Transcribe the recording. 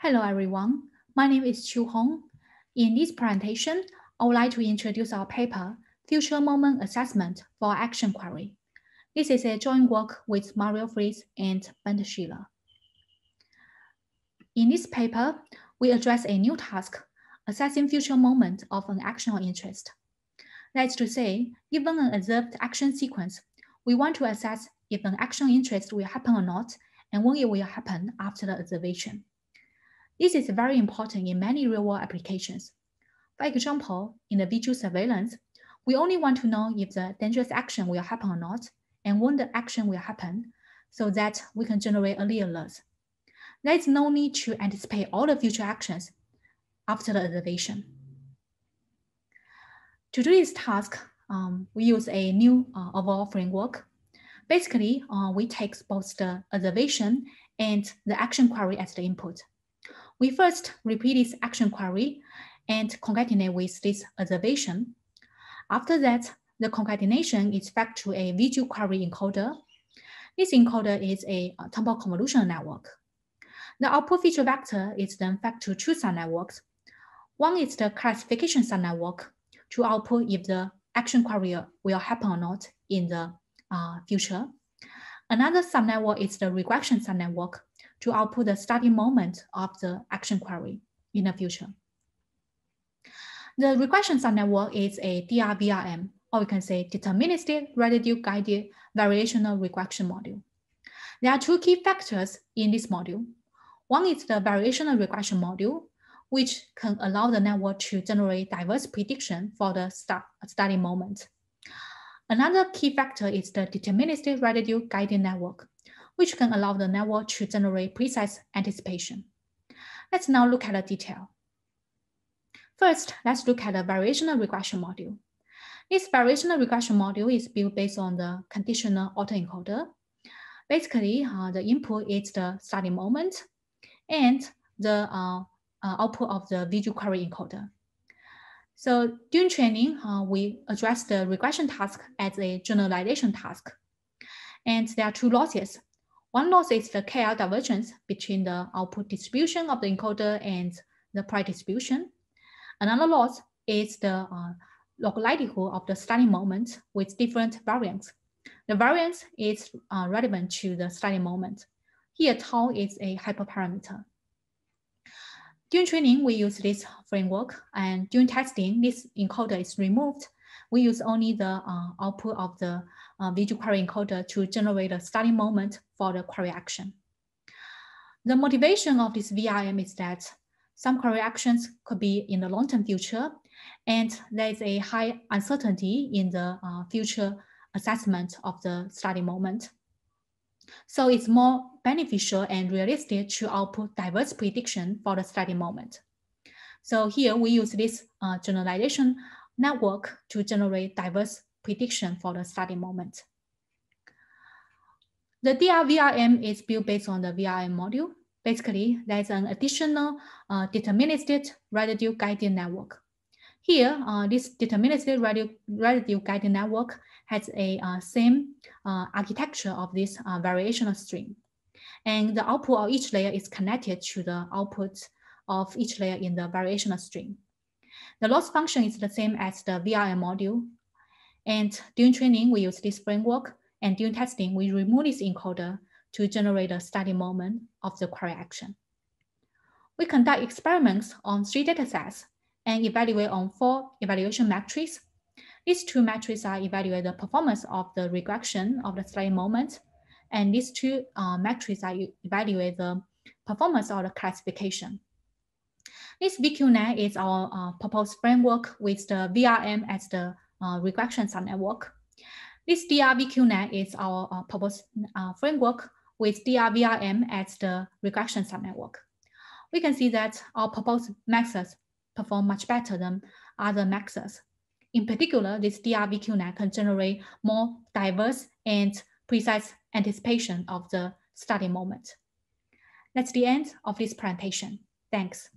Hello, everyone. My name is Chu Hong. In this presentation, I would like to introduce our paper, Future Moment Assessment for Action Query. This is a joint work with Mario Fries and Ben Schiller. In this paper, we address a new task, assessing future moment of an action or interest. That's to say, given an observed action sequence, we want to assess if an action interest will happen or not, and when it will happen after the observation. This is very important in many real-world applications. For example, in the visual surveillance, we only want to know if the dangerous action will happen or not, and when the action will happen, so that we can generate early alerts. There is no need to anticipate all the future actions after the observation. To do this task, um, we use a new uh, overall framework. Basically, uh, we take both the observation and the action query as the input. We first repeat this action query and concatenate with this observation. After that, the concatenation is back to a visual query encoder. This encoder is a uh, temporal convolutional network. The output feature vector is then fed to two subnetworks. One is the classification subnetwork to output if the action query uh, will happen or not in the uh, future. Another subnetwork is the regression subnetwork to output the starting moment of the action query in the future. The regression subnetwork is a DRVRM, or we can say deterministic residue guided variational regression module. There are two key factors in this module. One is the variational regression module, which can allow the network to generate diverse prediction for the start, starting moment. Another key factor is the deterministic residue guided network, which can allow the network to generate precise anticipation. Let's now look at the detail. First, let's look at the variational regression module. This variational regression module is built based on the conditional autoencoder. Basically, uh, the input is the starting moment and the uh, uh, output of the visual query encoder. So during training, uh, we address the regression task as a generalization task. And there are two losses. One loss is the KL divergence between the output distribution of the encoder and the prior distribution. Another loss is the uh, likelihood of the starting moment with different variants. The variance is uh, relevant to the starting moment. Here, tau is a hyperparameter. During training, we use this framework, and during testing, this encoder is removed we use only the uh, output of the uh, visual query encoder to generate a starting moment for the query action. The motivation of this VIM is that some query actions could be in the long-term future, and there is a high uncertainty in the uh, future assessment of the starting moment. So it's more beneficial and realistic to output diverse prediction for the starting moment. So here we use this uh, generalization network to generate diverse prediction for the study moment. The DRVRM is built based on the VRM module. Basically, there's an additional uh, deterministic residue guiding network. Here, uh, this deterministic residue, residue guiding network has a uh, same uh, architecture of this uh, variational stream. And the output of each layer is connected to the output of each layer in the variational stream. The loss function is the same as the VRM module. And during training, we use this framework. And during testing, we remove this encoder to generate the study moment of the query action. We conduct experiments on three datasets and evaluate on four evaluation metrics. These two metrics are evaluate the performance of the regression of the study moment, and these two uh, metrics are evaluate the performance of the classification. This VQNet is our uh, framework with the VRM as the uh, regression subnetwork. This DRVQNet is our uh, uh framework with DRVRM as the regression subnetwork. We can see that our proposed methods perform much better than other methods. In particular, this DRVQNet can generate more diverse and precise anticipation of the study moment. That's the end of this presentation. Thanks.